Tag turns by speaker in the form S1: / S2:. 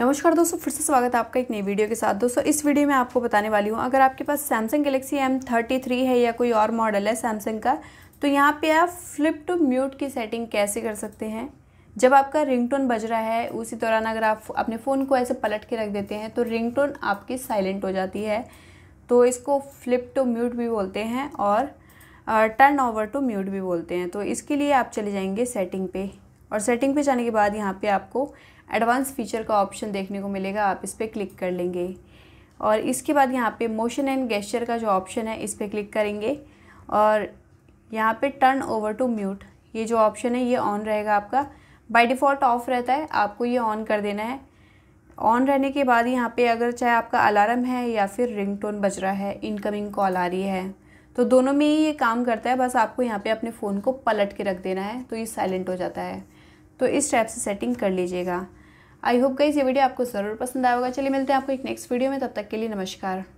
S1: नमस्कार दोस्तों फिर से स्वागत है आपका एक नई वीडियो के साथ दोस्तों इस वीडियो में आपको बताने वाली हूँ अगर आपके पास Samsung Galaxy M thirty three है या कोई और मॉडल है सैमसंग का तो यहाँ पे आप फ्लिप टू म्यूट की सेटिंग कैसे कर सकते हैं जब आपका रिंगटोन बज रहा है उसी दौरान अगर आप अपने फ़ोन को ऐसे पलट के रख देते हैं तो रिंग आपकी साइलेंट हो जाती है तो इसको फ्लिप टू म्यूट भी बोलते हैं और टर्न ओवर टू म्यूट भी बोलते हैं तो इसके लिए आप चले जाएंगे सेटिंग पे और सेटिंग पे जाने के बाद यहाँ पे आपको एडवांस फीचर का ऑप्शन देखने को मिलेगा आप इस पर क्लिक कर लेंगे और इसके बाद यहाँ पे मोशन एंड गेस्चर का जो ऑप्शन है इस पर क्लिक करेंगे और यहाँ पे टर्न ओवर टू म्यूट ये जो ऑप्शन है ये ऑन रहेगा आपका बाय डिफ़ॉल्ट ऑफ रहता है आपको ये ऑन कर देना है ऑन रहने के बाद यहाँ पे अगर चाहे आपका अलार्म है या फिर रिंगटोन बज रहा है इनकमिंग कॉल आ रही है तो दोनों में ही ये काम करता है बस आपको यहाँ पे अपने फ़ोन को पलट के रख देना है तो ये साइलेंट हो जाता है तो इस टाइप से सेटिंग कर लीजिएगा आई होप गई ये वीडियो आपको ज़रूर पसंद आएगा चलिए मिलते हैं आपको एक नेक्स्ट वीडियो में तब तक के लिए नमस्कार